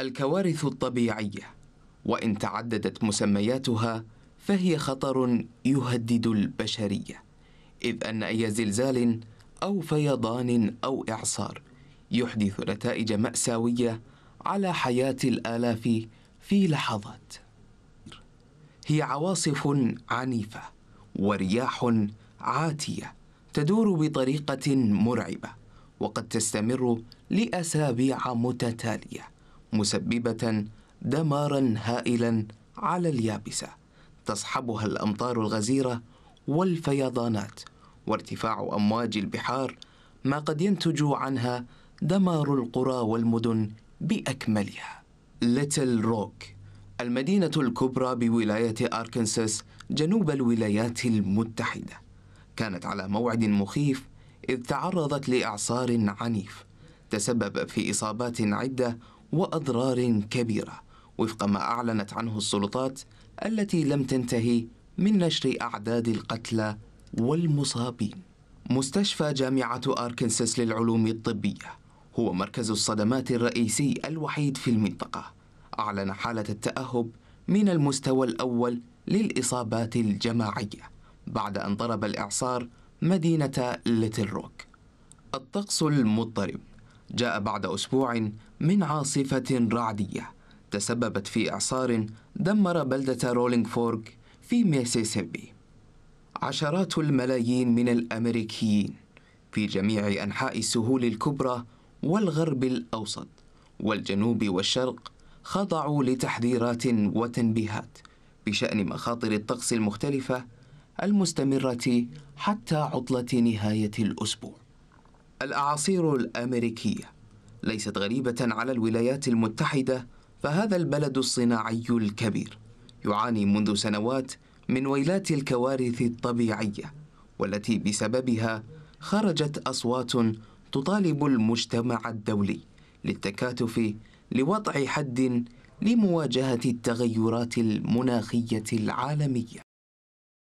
الكوارث الطبيعية وإن تعددت مسمياتها فهي خطر يهدد البشرية إذ أن أي زلزال أو فيضان أو إعصار يحدث نتائج مأساوية على حياة الآلاف في لحظات هي عواصف عنيفة ورياح عاتية تدور بطريقة مرعبة وقد تستمر لأسابيع متتالية مسببة دمارا هائلا على اليابسة تصحبها الأمطار الغزيرة والفيضانات وارتفاع أمواج البحار ما قد ينتج عنها دمار القرى والمدن بأكملها ليتل روك المدينة الكبرى بولاية أركنساس جنوب الولايات المتحدة كانت على موعد مخيف إذ تعرضت لإعصار عنيف تسبب في إصابات عدة وأضرار كبيرة وفق ما أعلنت عنه السلطات التي لم تنتهي من نشر أعداد القتلى والمصابين مستشفى جامعة أركنساس للعلوم الطبية هو مركز الصدمات الرئيسي الوحيد في المنطقة أعلن حالة التأهب من المستوى الأول للإصابات الجماعية بعد أن ضرب الإعصار مدينة ليتل روك الطقس المضطرب جاء بعد أسبوع من عاصفة رعدية تسببت في إعصار دمر بلدة رولينج فورك في ميسيسيبي عشرات الملايين من الأمريكيين في جميع أنحاء السهول الكبرى والغرب الأوسط والجنوب والشرق خضعوا لتحذيرات وتنبيهات بشأن مخاطر الطقس المختلفة المستمرة حتى عطلة نهاية الأسبوع الأعاصير الأمريكية ليست غريبة على الولايات المتحدة فهذا البلد الصناعي الكبير يعاني منذ سنوات من ويلات الكوارث الطبيعية والتي بسببها خرجت أصوات تطالب المجتمع الدولي للتكاتف لوضع حد لمواجهة التغيرات المناخية العالمية